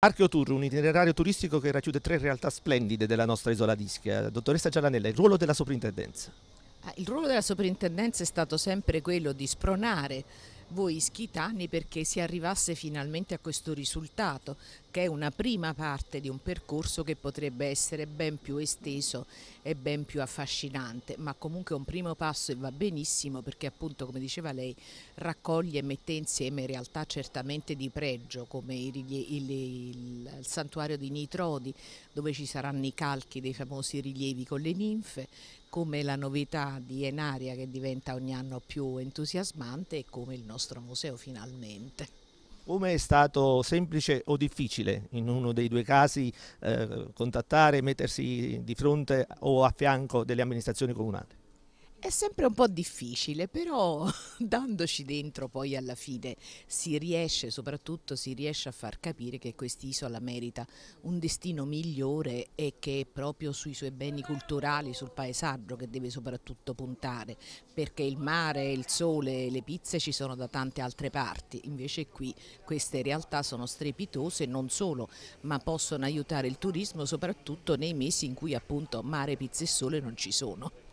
Archeo Tour, un itinerario turistico che racchiude tre realtà splendide della nostra isola d'Ischia. Dottoressa Giallanella, il ruolo della soprintendenza. Ah, il ruolo della soprintendenza è stato sempre quello di spronare voi ischitani perché si arrivasse finalmente a questo risultato che è una prima parte di un percorso che potrebbe essere ben più esteso e ben più affascinante, ma comunque è un primo passo e va benissimo perché appunto come diceva lei raccoglie e mette insieme realtà certamente di pregio come il, il, il, il santuario di Nitrodi dove ci saranno i calchi dei famosi rilievi con le ninfe, come la novità di Enaria che diventa ogni anno più entusiasmante e come il nostro museo finalmente. Come è stato semplice o difficile in uno dei due casi eh, contattare e mettersi di fronte o a fianco delle amministrazioni comunali? È sempre un po' difficile, però dandoci dentro poi alla fine si riesce, soprattutto si riesce a far capire che quest'isola merita un destino migliore e che è proprio sui suoi beni culturali, sul paesaggio che deve soprattutto puntare, perché il mare, il sole, le pizze ci sono da tante altre parti, invece qui queste realtà sono strepitose non solo, ma possono aiutare il turismo soprattutto nei mesi in cui appunto mare, pizze e sole non ci sono.